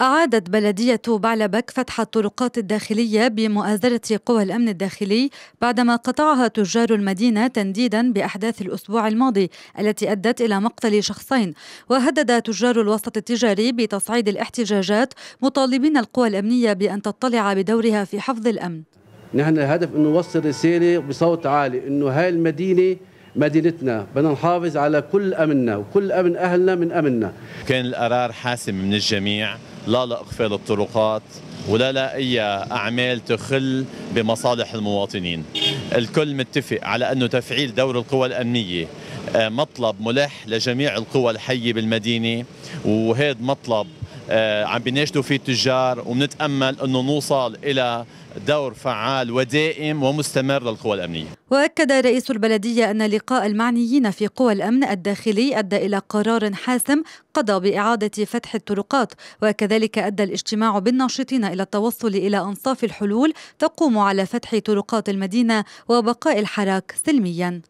أعادت بلدية بعلبك فتح الطرقات الداخلية بمؤازرة قوى الأمن الداخلي بعدما قطعها تجار المدينة تنديدا بأحداث الأسبوع الماضي التي أدت إلى مقتل شخصين وهدد تجار الوسط التجاري بتصعيد الاحتجاجات مطالبين القوى الأمنية بأن تطلع بدورها في حفظ الأمن نحن الهدف أن نوصل رسالة بصوت عالي أنه هاي المدينة مدينتنا بدنا نحافظ على كل أمننا وكل أمن أهلنا من أمننا كان القرار حاسم من الجميع لا لإقفال الطرقات ولا لأي أعمال تخل بمصالح المواطنين الكل متفق على أنه تفعيل دور القوى الأمنية آه، مطلب ملح لجميع القوى الحية بالمدينة وهذا مطلب آه، عم بيناشدوا فيه التجار وبنتامل انه نوصل الى دور فعال ودائم ومستمر للقوى الامنيه. واكد رئيس البلديه ان لقاء المعنيين في قوى الامن الداخلي ادى الى قرار حاسم قضى باعاده فتح الطرقات وكذلك ادى الاجتماع بالناشطين الى التوصل الى انصاف الحلول تقوم على فتح طرقات المدينه وبقاء الحراك سلميا.